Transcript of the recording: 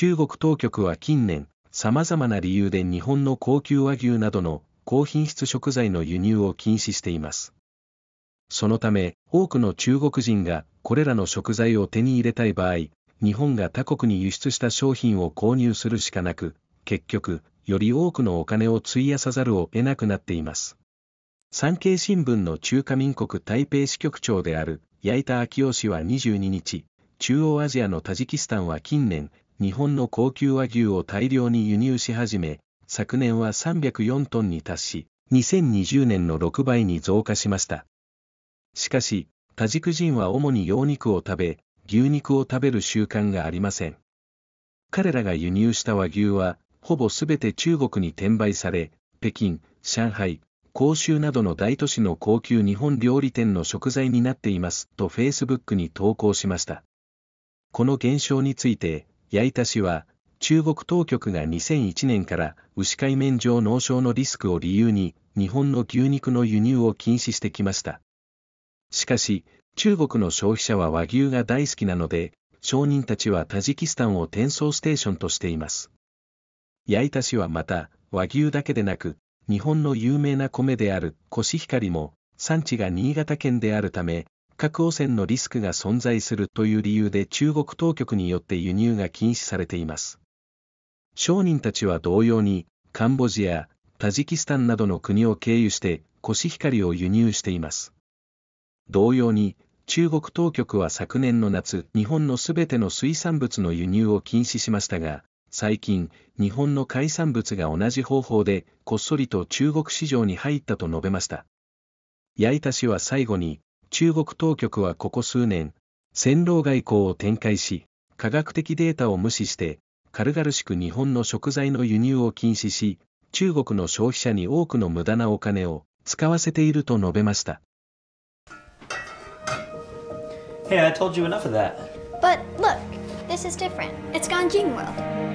中国当局は近年、様々な理由で日本の高級和牛などの高品質食材の輸入を禁止しています。そのため、多くの中国人がこれらの食材を手に入れたい場合、日本が他国に輸出した商品を購入するしかなく、結局、より多くのお金を費やさざるを得なくなっています。産経新聞の中華民国台北支局長である、矢板昭夫氏は22日、中央アジアのタジキスタンは近年、日本の高級和牛を大量に輸入し始め、昨年は304トンに達し、2020年の6倍に増加しました。しかし、多軸人は主に羊肉を食べ、牛肉を食べる習慣がありません。彼らが輸入した和牛は、ほぼすべて中国に転売され、北京、上海、広州などの大都市の高級日本料理店の食材になっていますと Facebook に投稿しました。この現象について、矢板氏は、中国当局が2001年から牛飼い免状農症のリスクを理由に、日本の牛肉の輸入を禁止してきました。しかし、中国の消費者は和牛が大好きなので、商人たちはタジキスタンを転送ステーションとしています。矢板市はまた、和牛だけでなく、日本の有名な米であるコシヒカリも、産地が新潟県であるため、核汚染のリスクが存在するという理由で中国当局によって輸入が禁止されています。商人たちは同様に、カンボジア、タジキスタンなどの国を経由してコシヒカリを輸入しています。同様に、中国当局は昨年の夏、日本のすべての水産物の輸入を禁止しましたが、最近、日本の海産物が同じ方法で、こっそりと中国市場に入ったと述べました。矢板氏は最後に、中国当局はここ数年、戦狼外交を展開し、科学的データを無視して、軽々しく日本の食材の輸入を禁止し、中国の消費者に多くの無駄なお金を使わせていると述べました。Hey, I told you enough of that. But look, this is different. It's Ganjing World.